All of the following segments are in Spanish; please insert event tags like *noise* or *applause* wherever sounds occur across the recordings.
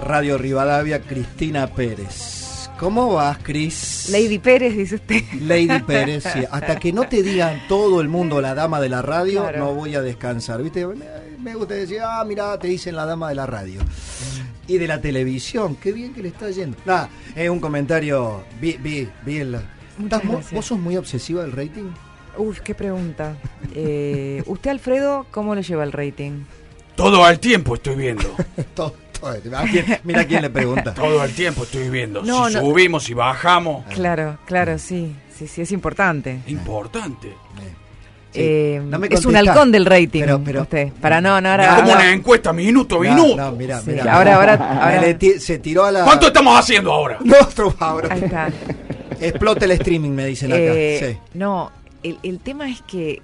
Radio Rivadavia, Cristina Pérez. ¿Cómo vas, Cris? Lady Pérez, dice usted. Lady Pérez, sí. *laughs* Hasta que no te digan todo el mundo la dama de la radio, no voy a descansar. ¿Viste? Me gusta decir, ah, mirá, te dicen la dama de la radio. Y de la televisión, qué bien que le está yendo. Nada, es eh, un comentario. Vi, vi, vi ¿Vos sos muy obsesiva del rating? Uf, qué pregunta. Eh, *laughs* ¿Usted, Alfredo, cómo le lleva el rating? Todo al tiempo estoy viendo. *laughs* todo mira quién le *laughs* pregunta. Todo el tiempo estoy viendo si subimos, y bajamos. Claro, claro, sí. Sí, sí, es importante. Importante. Eh, es un halcón del rating. usted. Para no, no, ahora. Como una encuesta, minuto, minuto. mira, ahora, ahora, se tiró a la. ¿Cuánto estamos haciendo ahora? *laughs* ahora. Ahí Explota el streaming, me dicen acá. Eh, no, el, el, tema es que,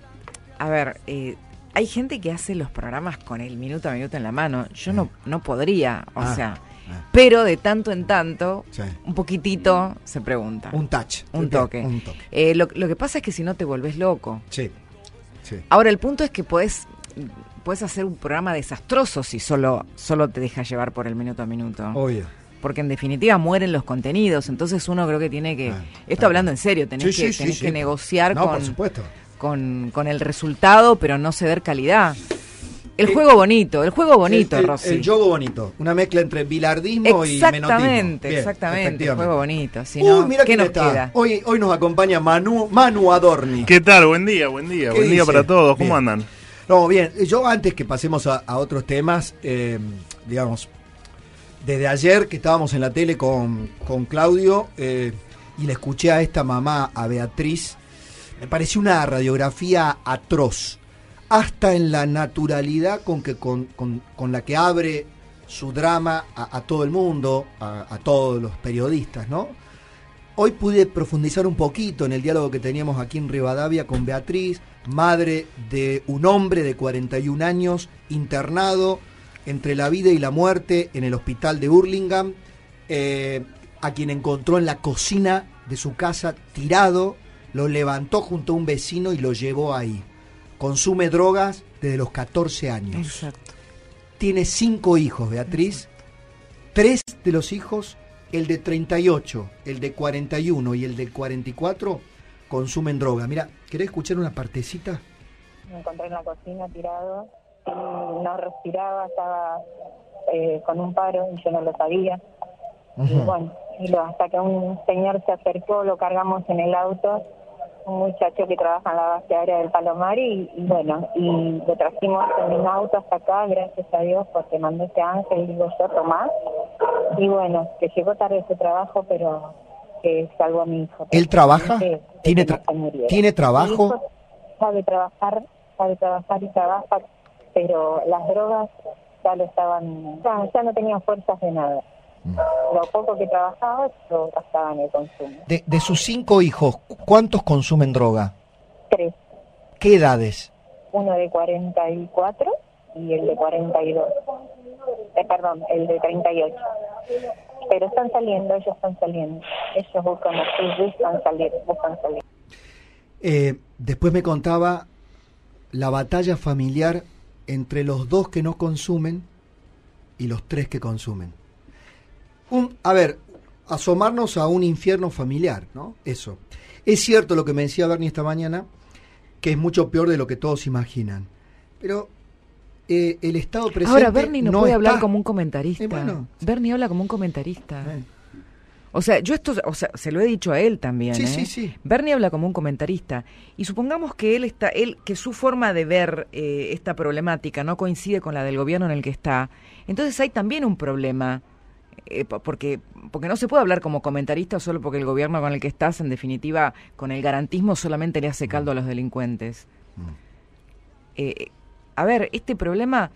a ver, eh, hay gente que hace los programas con el minuto a minuto en la mano. Yo no, no podría, o ah, sea. Ah. Pero de tanto en tanto, un poquitito se pregunta. Un touch. Un toque. Eh, lo, que pasa es que si no te volvés loco. Sí. Ahora, el punto es que puedes puedes hacer un programa desastroso si solo, solo te dejas llevar por el minuto a minuto. Obvio porque en definitiva mueren los contenidos. Entonces uno creo que tiene que, esto hablando en serio, tenés que, que negociar con, por supuesto con, el resultado, pero no ceder calidad. El juego bonito, el juego bonito, el, el, juego bonito, una mezcla entre bilardismo y Exactamente, exactamente, el juego bonito. Uy, mira ¿qué nos queda? Hoy, hoy nos acompaña Manu, Adorni. ¿Qué tal? Buen día, buen día, buen día para todos. ¿Cómo andan? No, bien, yo antes que pasemos a, otros temas, eh, digamos, desde ayer que estábamos en la tele con, Claudio eh, y le escuché a esta mamá, a Beatriz, me pareció una radiografía atroz, hasta en la naturalidad con, que, con, la que abre su drama a, todo el mundo, a, todos los periodistas, ¿no? Hoy pude profundizar un poquito en el diálogo que teníamos aquí en Rivadavia con Beatriz, madre de un hombre de 41 años internado entre la vida y la muerte en el hospital de Hurlingham, eh, a quien encontró en la cocina de su casa tirado lo levantó junto a un vecino y lo llevó ahí. Consume drogas desde los 14 años. Exacto. Tiene cinco hijos, Beatriz. Tres de los hijos, el de 38, el de 41 y el de 44, consumen droga. Mira, ¿querés escuchar una partecita? Me encontré en la cocina tirado. No respiraba, estaba eh, con un paro y yo no lo sabía. bueno, hasta que un señor se acercó, lo cargamos en el auto un muchacho que trabaja en la base aérea del Palomar y, bueno, y lo trajimos en un auto hasta acá, gracias a Dios, porque mandó este ángel, digo yo, Tomás. Y bueno, que llegó tarde su trabajo, pero que salvó a mi hijo. ¿Él trabaja? ¿Tiene, ¿Tiene trabajo? sabe trabajar, sabe trabajar y trabaja, pero las drogas ya lo estaban, ya, ya no tenía fuerzas de nada. Lo poco que trabajaba lo gastaba en el consumo. De, sus cinco hijos, ¿cuántos consumen droga? Tres. ¿Qué edades? Uno de 44 y el de 42. Eh, perdón, el de 38. Pero están saliendo, ellos están saliendo. Ellos buscan salir, buscan salir. Eh, después me contaba la batalla familiar entre los dos que no consumen y los tres que consumen un, a ver, asomarnos a un infierno familiar, ¿no? Eso. Es cierto lo que me decía Bernie esta mañana, que es mucho peor de lo que todos imaginan. Pero eh, el Estado presente. Ahora, Bernie no, puede hablar como un comentarista. Eh, Bernie habla como un comentarista. Eh. O sea, yo esto, o sea, se lo he dicho a él también. Sí, sí, sí. Bernie habla como un comentarista. Y supongamos que él está, él, que su forma de ver esta problemática no coincide con la del gobierno en el que está. Entonces hay también un problema eh, porque, porque no se puede hablar como comentarista solo porque el gobierno con el que estás, en definitiva, con el garantismo solamente le hace caldo a los delincuentes. Mm. Eh, eh, a ver, este problema,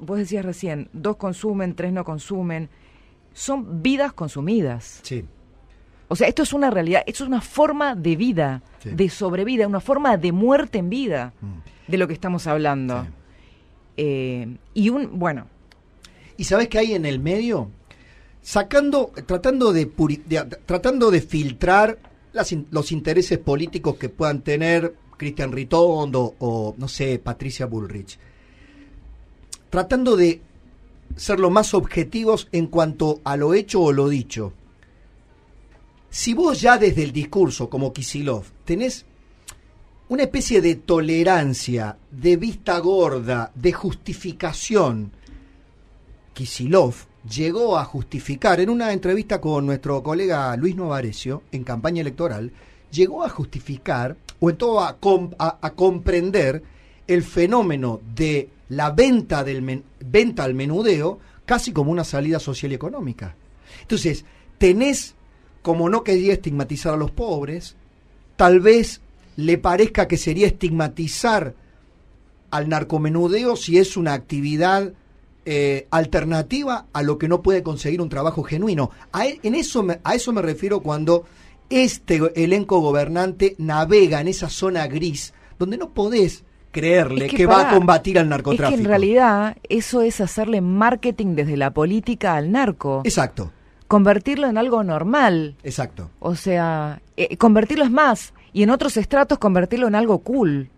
vos decías recién, dos consumen, tres no consumen, son vidas consumidas. Sí. O sea, esto es una realidad, esto es una forma de vida, de sobrevida, una forma de muerte en vida, mm. de lo que estamos hablando. y un, bueno, ¿Y sabes qué hay en el medio? Sacando, tratando de, tratando de filtrar los intereses políticos que puedan tener Cristian Ritondo o, no sé, Patricia Bullrich. Tratando de ser lo más objetivos en cuanto a lo hecho o lo dicho. Si vos ya desde el discurso, como Kisilov, tenés una especie de tolerancia, de vista gorda, de justificación Kisilov llegó a justificar en una entrevista con nuestro colega Luis Novarecio en campaña electoral, llegó a justificar o en todo a, comprender el fenómeno de la venta, del venta al menudeo casi como una salida social y económica. Entonces, tenés, como no quería estigmatizar a los pobres, tal vez le parezca que sería estigmatizar al narcomenudeo si es una actividad eh, alternativa a lo que no puede conseguir un trabajo genuino. A, e, en eso me, a eso me refiero cuando este elenco gobernante navega en esa zona gris donde no podés creerle que, va a combatir al narcotráfico. en realidad eso es hacerle marketing desde la política al narco. Exacto. Convertirlo en algo normal. Exacto. O sea, eh, convertirlo es más, y en otros estratos convertirlo en algo cool.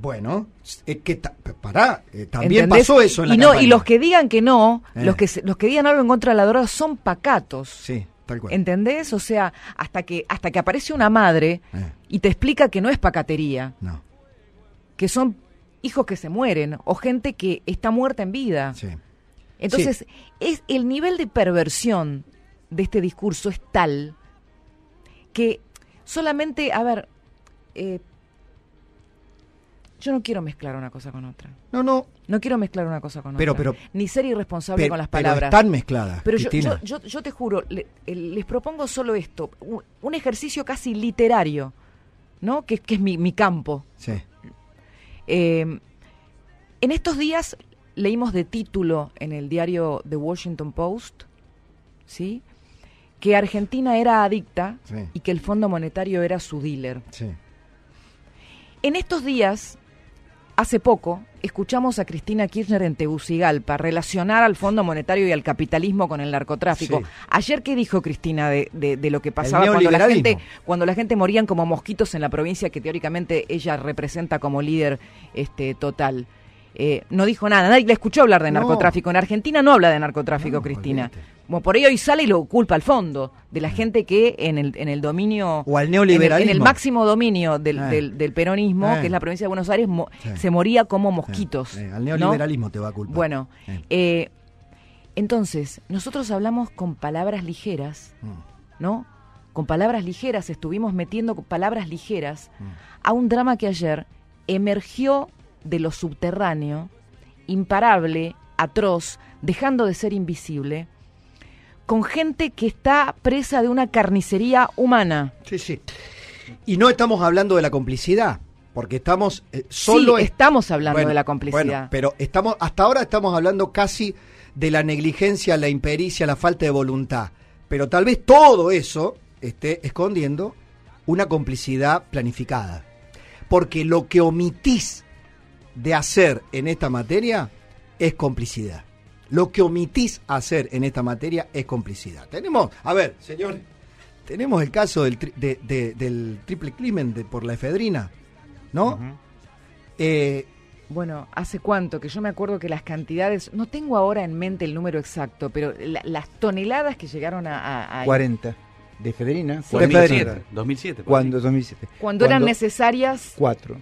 Bueno, es eh, que pará, eh, también pasó eso en la y no, Y los que digan que no, eh. los, que, los que digan algo en contra de la droga son pacatos. Sí, tal cual. ¿Entendés? O sea, hasta que, hasta que aparece una madre y te explica que no es pacatería. No. Que son hijos que se mueren o gente que está muerta en vida. Sí. Entonces, es el nivel de perversión de este discurso es tal que solamente, a ver, yo no quiero mezclar una cosa con otra. No, no. No quiero mezclar una cosa con otra. Pero, Ni ser irresponsable con las palabras. Pero están mezcladas. Pero yo, yo, yo, te juro, eh, les propongo solo esto: un, ejercicio casi literario, ¿no? Que, es mi, campo. Sí. Em, en estos días leímos de título en el diario The Washington Post, ¿sí? Que Argentina era adicta y que el Fondo Monetario era su dealer. Sí. En estos días Hace poco escuchamos a Cristina Kirchner en Tegucigalpa relacionar al Fondo Monetario y al capitalismo con el narcotráfico. Ayer, ¿qué dijo Cristina de, lo que pasaba cuando la, gente, cuando la gente morían como mosquitos en la provincia que teóricamente ella representa como líder este, total? Eh, no dijo nada. Nadie le escuchó hablar de narcotráfico. En Argentina no habla de narcotráfico, Cristina. por ello hoy sale y lo culpa al fondo de la mm. gente que en el, dominio... O al neoliberalismo. En el, máximo dominio del, eh. peronismo, eh. que es la provincia de Buenos Aires, se moría como mosquitos. Al neoliberalismo te va a culpar. Bueno, entonces, nosotros hablamos con palabras ligeras, mm. ¿no? Con palabras ligeras, estuvimos metiendo palabras ligeras mm. a un drama que ayer emergió de lo subterráneo, imparable, atroz, dejando de ser invisible, con gente que está presa de una carnicería humana. Sí, sí. Y no estamos hablando de la complicidad, porque estamos eh, solo... estamos hablando de la complicidad. pero estamos, hasta ahora estamos hablando casi de la negligencia, la impericia, la falta de voluntad. Pero tal vez todo eso esté escondiendo una complicidad planificada. Porque lo que omitís de hacer en esta materia es complicidad. Lo que omitís hacer en esta materia es complicidad. Tenemos, a ver, señores, tenemos el caso del, triple crimen por la efedrina, ¿no? Eh, bueno, ¿hace cuánto? Que yo me acuerdo que las cantidades, no tengo ahora en mente el número exacto, pero las toneladas que llegaron a... 40 de efedrina. 2007, ¿Cuándo? 2007. Cuando, 2007. Cuando, eran necesarias... Cuatro.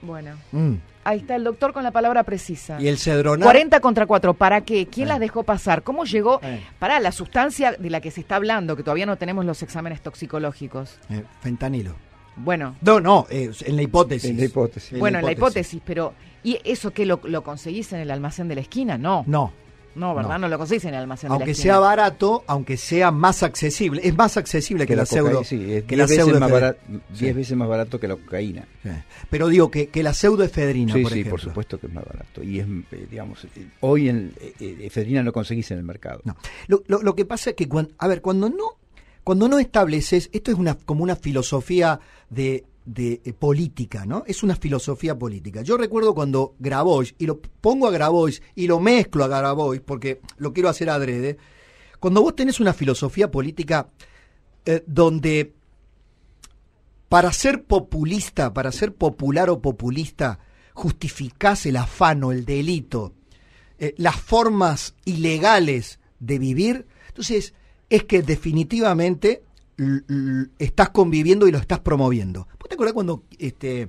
Bueno. Mm. Ahí está el doctor con la palabra precisa. Y el Cedrona? 40 contra 4. ¿Para qué? ¿Quién eh. las dejó pasar? ¿Cómo llegó? Eh. Para la sustancia de la que se está hablando, que todavía no tenemos los exámenes toxicológicos. Eh, fentanilo. Bueno. No, no, en la hipótesis. En la hipótesis. Bueno, en la hipótesis, pero. ¿Y eso que lo, lo conseguís en el almacén de la esquina? No. No. No, ¿verdad? No, lo conseguís en el almacén. Aunque sea barato, aunque sea más accesible. Es más accesible que, la, pseudo. que diez veces más barato, que la cocaína. Pero digo que, que la pseudoefedrina, sí, por Sí, por supuesto que es más barato. Y es, eh, digamos, eh, hoy en, eh, efedrina no conseguís en el mercado. Lo, que pasa es que, a ver, cuando no cuando no estableces, esto es una, como una filosofía de de eh, política, ¿no? Es una filosofía política. Yo recuerdo cuando Grabois, y lo pongo a Grabois y lo mezclo a Grabois porque lo quiero hacer adrede, cuando vos tenés una filosofía política eh, donde para ser populista, para ser popular o populista, justificás el afano, el delito, eh, las formas ilegales de vivir, entonces es que definitivamente estás conviviendo y lo estás promoviendo te acordás cuando este,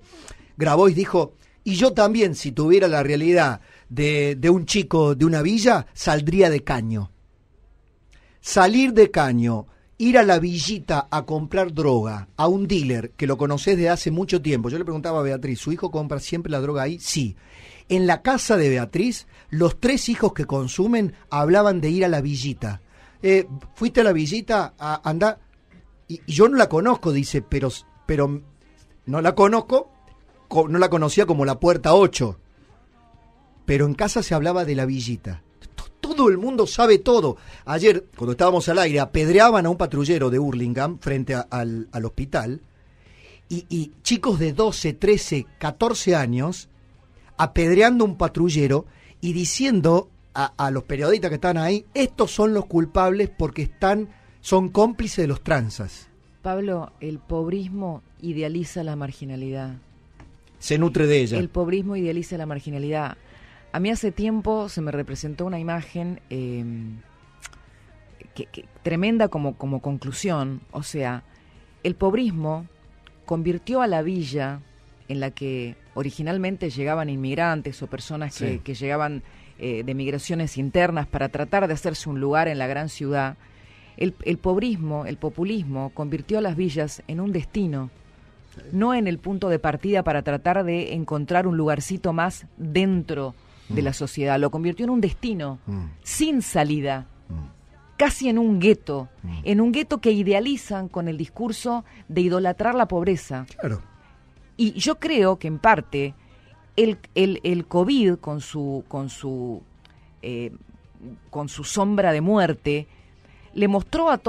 Grabois dijo, y yo también, si tuviera la realidad de, un chico de una villa, saldría de caño? Salir de caño, ir a la villita a comprar droga a un dealer que lo conoces de hace mucho tiempo. Yo le preguntaba a Beatriz, ¿su hijo compra siempre la droga ahí? Sí. En la casa de Beatriz, los tres hijos que consumen hablaban de ir a la villita. Eh, fuiste a la villita, a andar. Y, yo no la conozco, dice, pero, pero no la conozco, no la conocía como la puerta 8. Pero en casa se hablaba de la villita. Todo el mundo sabe todo. Ayer, cuando estábamos al aire, apedreaban a un patrullero de Hurlingham frente al, hospital. Y, chicos de 12, 13, 14 años apedreando a un patrullero y diciendo a, los periodistas que están ahí, estos son los culpables porque están, son cómplices de los tranzas. Pablo, el pobrismo idealiza la marginalidad. Se nutre de ella. El pobrismo idealiza la marginalidad. A mí hace tiempo se me representó una imagen em, que, tremenda como, conclusión. O sea, el pobrismo convirtió a la villa en la que originalmente llegaban inmigrantes o personas que, llegaban eh, de migraciones internas para tratar de hacerse un lugar en la gran ciudad el, el pobrismo, el populismo, convirtió a las villas en un destino, no en el punto de partida para tratar de encontrar un lugarcito más dentro de la mm. sociedad. Lo convirtió en un destino, mm. sin salida, mm. casi en un gueto, en un gueto que idealizan con el discurso de idolatrar la pobreza. Claro. Y yo creo que en parte el, COVID con su, con su, eh, con su sombra de muerte, le mostró a,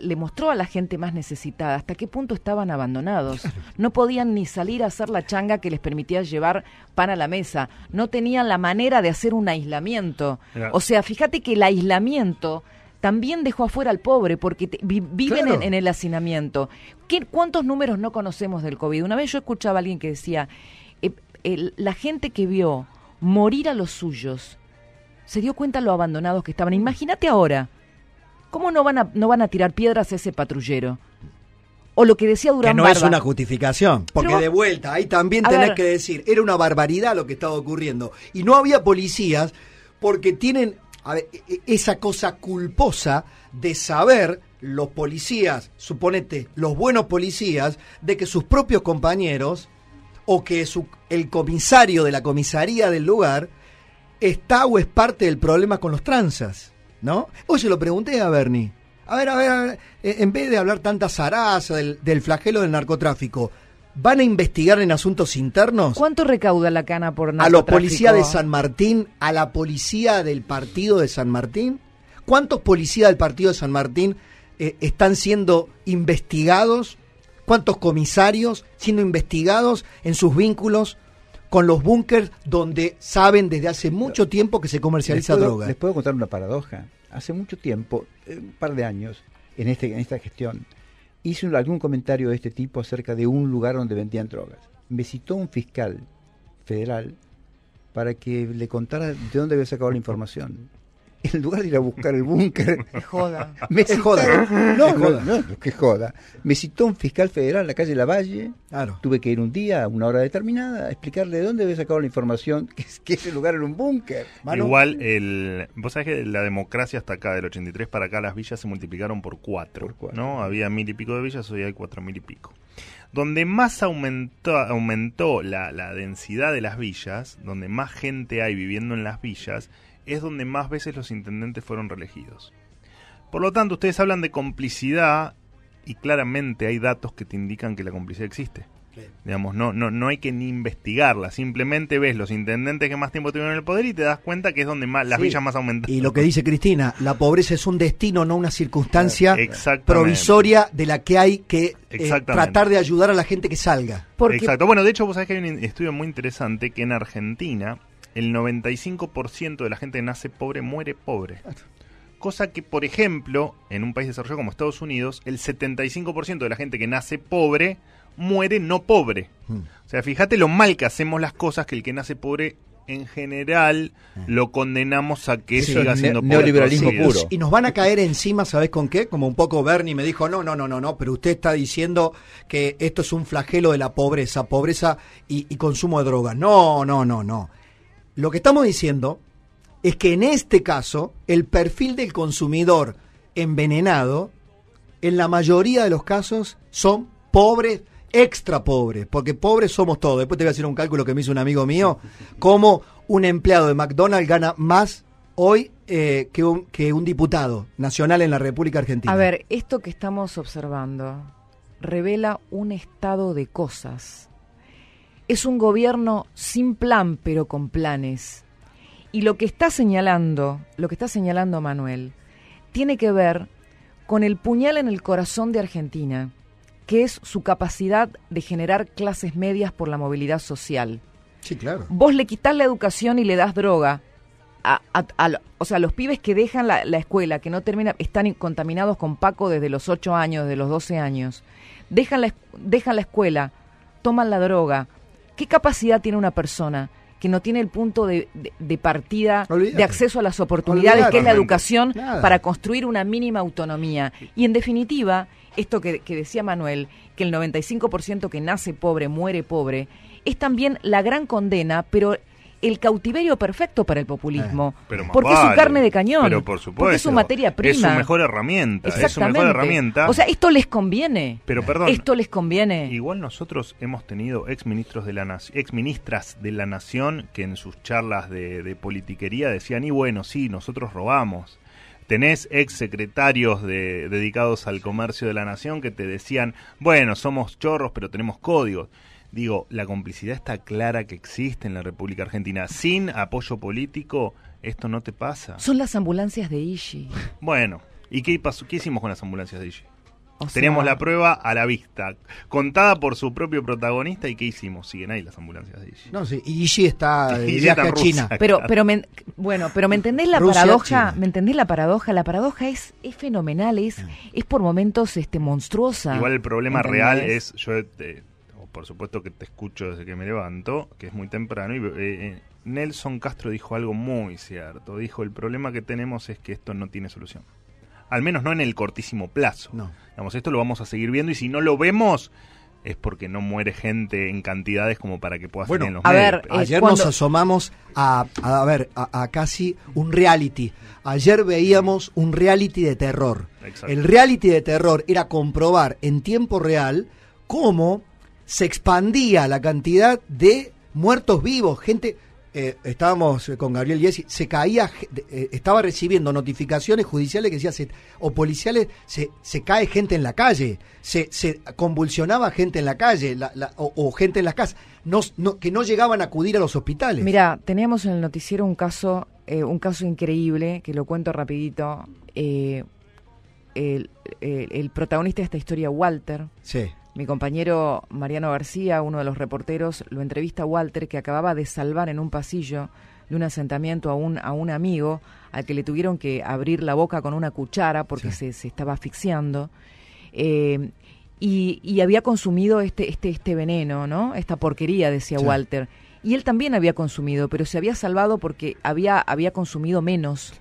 le mostró a la gente más necesitada hasta qué punto estaban abandonados. No podían ni salir a hacer la changa que les permitía llevar pan a la mesa. No tenían la manera de hacer un aislamiento. O sea, fíjate que el aislamiento también dejó afuera al pobre porque viven en, el hacinamiento. ¿Qué, ¿Cuántos números no conocemos del COVID? Una vez yo escuchaba a alguien que decía, eh, la gente que vio morir a los suyos se dio cuenta lo abandonados que estaban. Mm. Imagínate ahora ¿Cómo no van a, no van a tirar piedras a ese patrullero? o lo que decía Durán no es una justificación. Porque de vuelta, ahí también tenés que decir, era una barbaridad lo que estaba ocurriendo. Y no había policías porque tienen e, e, esa cosa culposa de saber los policías, suponete, los buenos policías, de que sus propios compañeros o que el comisario de la comisaría del lugar está o es parte del problema con los tranzas. ¿no? se lo pregunté a Bernie. A ver, a ver, eh, en vez de hablar tanta zaraza del, flagelo del narcotráfico, ¿Van a investigar en asuntos internos? ¿Cuánto recauda la cana por narcotráfico? ¿A los policías de San Martín? ¿A la policía del partido de San Martín? ¿Cuántos policías del partido de San Martín eh, están siendo investigados? ¿Cuántos comisarios siendo investigados en sus vínculos con los búnkers donde saben desde hace mucho tiempo que se comercializa droga. Les puedo contar una paradoja. Hace mucho tiempo, eh, un par de años, en, este, en esta gestión, hice algún comentario de este tipo acerca de un lugar donde vendían drogas. Me citó un fiscal federal para que le contara de dónde había sacado la información. *laughs* en lugar de ir a buscar el búnker. joda. *laughs* Me joda. No, No, no, que joda. Me citó un fiscal federal en la calle la Claro. Tuve que ir un día, a una hora determinada, a explicarle de dónde había sacado la información *laughs* que, ese lugar era un búnker. Igual, el, vos sabés que la democracia hasta acá, del 83 para acá, las villas se multiplicaron por cuatro. ¿no? Había mil y pico de villas, hoy hay cuatro mil y pico. Donde más aumentó, aumentó la densidad de las villas, donde más gente hay viviendo en las villas, es donde más veces los intendentes fueron reelegidos. Por lo tanto, ustedes hablan de complicidad y claramente hay datos que te indican que la complicidad existe. Digamos, no, no, no hay que ni investigarla, simplemente ves los intendentes que más tiempo tuvieron en el poder y te das cuenta que es donde más, las villas más aumentaron. Y lo que dice Cristina, la pobreza es un destino, no una circunstancia provisoria de la que hay que eh, tratar de ayudar a la gente que salga. Exacto, bueno, de hecho vos sabés que hay un estudio muy interesante que en Argentina el 95% de la gente que nace pobre muere pobre. Cosa que, por ejemplo, en un país desarrollado como Estados Unidos, el 75% de la gente que nace pobre muere no pobre. Hmm. O sea, fíjate lo mal que hacemos las cosas que el que nace pobre en general hmm. lo condenamos a que siga siendo pobre. neoliberalismo Y nos van a caer encima, ¿sabes con qué? Como un poco Bernie me dijo, no, no, no, no, no, pero usted está diciendo que esto es un flagelo de la pobreza, pobreza y, y consumo de drogas. No, no, no, no. Lo que estamos diciendo es que en este caso el perfil del consumidor envenenado, en la mayoría de los casos, son pobres, extra pobres, porque pobres somos todos. Después te voy a hacer un cálculo que me hizo un amigo mío, cómo un empleado de McDonald's gana más hoy eh, que, que un diputado nacional en la República Argentina. A ver, esto que estamos observando revela un estado de cosas es un gobierno sin plan, pero con planes. Y lo que está señalando, lo que está señalando Manuel, tiene que ver con el puñal en el corazón de Argentina, que es su capacidad de generar clases medias por la movilidad social. Sí, claro. Vos le quitas la educación y le das droga. A, o sea, los pibes que dejan la, escuela, que no terminan, están contaminados con Paco desde los 8 años, desde los 12 años, dejan dejan la escuela, toman la droga, ¿Qué capacidad tiene una persona que no tiene el punto de, partida de acceso a las oportunidades, que es la educación, para construir una mínima autonomía? Y en definitiva, esto que, que decía Manuel, que el 95% que nace pobre muere pobre, es también la gran condena, pero el cautiverio perfecto para el populismo. Eh, pero porque es su carne de cañón. Pero por supuesto. Porque es su materia prima. Es su mejor herramienta. Es su mejor herramienta. O sea, esto les conviene. Pero perdón. Esto les conviene. Igual nosotros hemos tenido ex ministros de la nación, ex ministras de la nación que en sus charlas de, politiquería decían, y bueno, sí, nosotros robamos tenés ex secretarios dedicados al comercio de la nación que te decían, bueno, somos chorros, pero tenemos códigos digo, la complicidad está clara que existe en la República Argentina. Sin apoyo político, esto no te pasa. Son las ambulancias de Ishi. Bueno, ¿y qué, pasó, qué hicimos con las ambulancias de Ishi? Teníamos la prueba a la vista, contada por su propio protagonista, ¿y qué hicimos? Siguen ahí las ambulancias de Ishii? No, sí, Ishi *laughs* está en China. pero, pero, me, bueno, pero ¿me entendés la paradoja? ¿Me entendés la paradoja? La paradoja es, es fenomenal, es, ah. por momentos este, monstruosa. Igual el problema real es, yo por supuesto que te escucho desde que me levanto, que es muy temprano, y eh, eh, Nelson Castro dijo algo muy cierto. Dijo, el problema que tenemos es que esto no tiene solución. Al menos no en el cortísimo plazo. No. Digamos, esto lo vamos a seguir viendo y si no lo vemos es porque no muere gente en cantidades como para que pueda... bueno, en los a Ver, eh, Ayer nos asomamos a, a, ver, a, casi un reality. Ayer veíamos un reality de terror. El reality de terror era comprobar en tiempo real cómo se expandía la cantidad de muertos vivos, gente... Eh, estábamos eh, con Gabriel Yesi, se caía, eh, estaba recibiendo notificaciones judiciales que decían, o policiales, se, cae gente en la calle, se, convulsionaba gente en la calle o, gente en las casas, que no llegaban a acudir a los hospitales. Mira, teníamos en el noticiero un caso, un caso increíble, que lo cuento rapidito. El, el, protagonista de esta historia, Walter, sí. Mi compañero Mariano García, uno de los reporteros, lo entrevista a Walter, que acababa de salvar en un pasillo de un asentamiento a un, a un amigo al que le tuvieron que abrir la boca con una cuchara porque se, estaba asfixiando. Eh, y, había consumido este, este, este veneno, ¿no? Esta porquería, decía Walter. Y él también había consumido, pero se había salvado porque había, había consumido menos.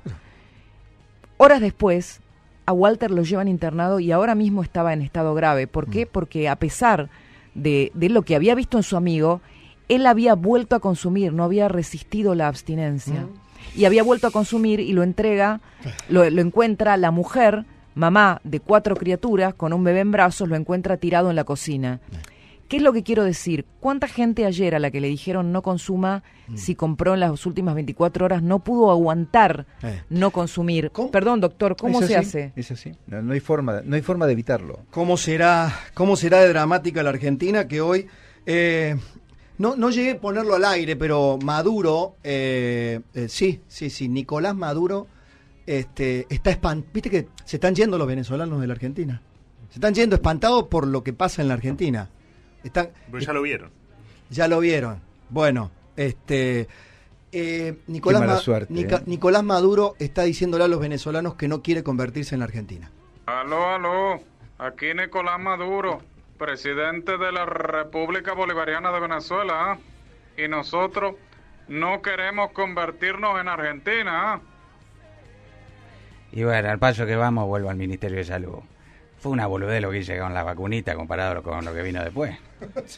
Horas después, a Walter lo llevan internado y ahora mismo estaba en estado grave. ¿Por qué? Mm. Porque a pesar de, de lo que había visto en su amigo, él había vuelto a consumir, no había resistido la abstinencia. Mm. Y había vuelto a consumir y lo entrega, lo, encuentra la mujer, mamá de cuatro criaturas, con un bebé en brazos, lo encuentra tirado en la cocina. ¿Qué es lo que quiero decir? ¿Cuánta gente ayer a la que le dijeron no consuma, mm. si compró en las últimas 24 horas, no pudo aguantar eh. no consumir? Perdón, doctor, ¿cómo se hace? Es así, no, hay forma, no hay forma de evitarlo. ¿Cómo será, cómo será de dramática la Argentina que hoy... Eh, no, no llegué a ponerlo al aire, pero Maduro, eh, sí, sí, sí, Nicolás Maduro este, está espantado. Viste que se están yendo los venezolanos de la Argentina. Se están yendo espantados por lo que pasa en la Argentina. Están, ya lo vieron. Ya lo vieron. Bueno, este. Eh, eh. Nicolás, Maduro está diciéndole a los venezolanos que no quiere convertirse en la Argentina. Aló, aló. Aquí Nicolás Maduro, presidente de la República Bolivariana de Venezuela. ¿eh? Y nosotros no queremos convertirnos en Argentina. Y bueno, al paso que vamos, vuelvo al Ministerio de Salud. Fue una boludez lo que llegaron las vacunitas comparado con lo que vino después.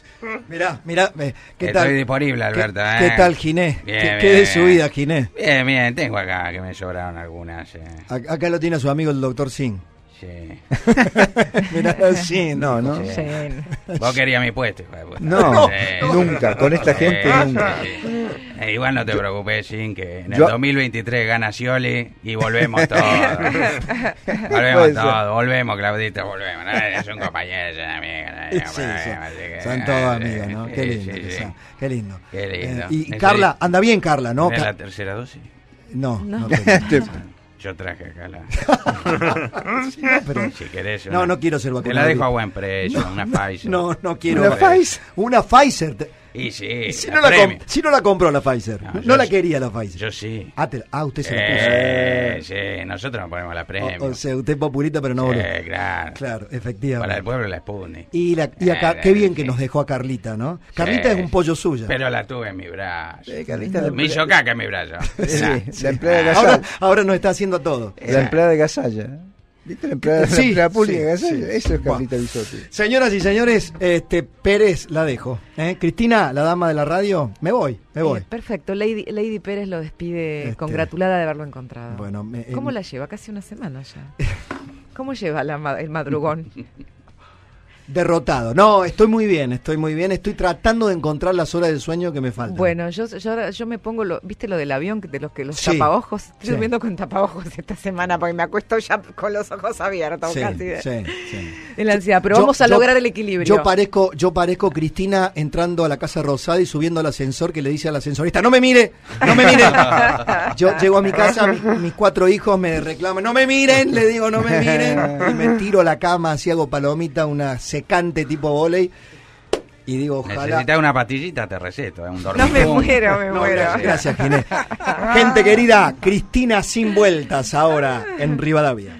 *laughs* mirá, mirá, ¿qué Estoy tal? disponible, Alberto. ¿Qué, eh. tal, Giné? ¿Qué, bien, de su vida, Giné? Bien, bien, tengo acá que me lloraron algunas. Eh. Acá lo tiene su amigo el doctor Singh. Sí. *laughs* Mirá, sí no, ¿no? Sí. Vos querías mi puesto. No, nunca, con esta gente nunca. Eh, igual no te preocupes, sin que en el 2023 gana Scioli y volvemos todos. *laughs* volvemos todos, volvemos, Claudita, volvemos. son es un compañero, es una amiga. Sí, sí. Son todos amigos, ¿no? Qué lindo Qué lindo. Eh, y Carla, anda bien Carla, ¿no? la tercera dosis? no, no. *laughs* Yo traje acá la. *laughs* Si querés. No, no quiero ser vacunado. Te la dejo a buen precio, una Pfizer. No, no quiero. Una Una Pfizer. Y sí. Si, no la si no la compró la Pfizer. No, la quería la Pfizer. Yo sí. Ah, ah usted se la eh, puso. sí, nosotros nos ponemos la premio. O, sea, usted es populista, pero no claro. Claro, efectivamente. Para el pueblo la expone Y, la, eh, acá, qué bien que nos dejó a Carlita, ¿no? Carlita es un pollo suya. Pero la tuve en mi brazo. Carlita Me hizo caca en mi brazo. *laughs* sí, la empleada de Ahora, ahora nos está haciendo todo La empleada de Gasalla. ¿Viste la empleada, sí, la Eso es Señoras y señores, este Pérez la dejo. ¿eh? Cristina, la dama de la radio, me voy, me voy. perfecto, Lady, Pérez lo despide este. congratulada de haberlo encontrado. Bueno, ¿Cómo la lleva? Casi una semana ya. ¿Cómo lleva la, el madrugón? *laughs* derrotado. No, estoy muy bien, estoy muy bien. Estoy tratando de encontrar las horas de sueño que me faltan. Bueno, yo, yo, me pongo, ¿viste lo del avión de los que los sí, Estoy durmiendo con tapabojos esta semana porque me acuesto ya con los ojos abiertos sí, sí. en la ansiedad, pero vamos a lograr el equilibrio. Yo parezco, yo parezco Cristina entrando a la Casa Rosada y subiendo al ascensor que le dice al ascensorista, no me mire, no me mire. *laughs* yo llego a mi casa, mis, cuatro hijos me reclaman, no me miren, le digo, no me miren. Y me tiro a la cama, así hago palomita, una Cante tipo volei. Y digo, ojalá. Necesitas una patillita, te receto, eh, un No me muero, me muero. Gracias, Ginés. *laughs* Gente querida, Cristina sin vueltas ahora en Rivadavia.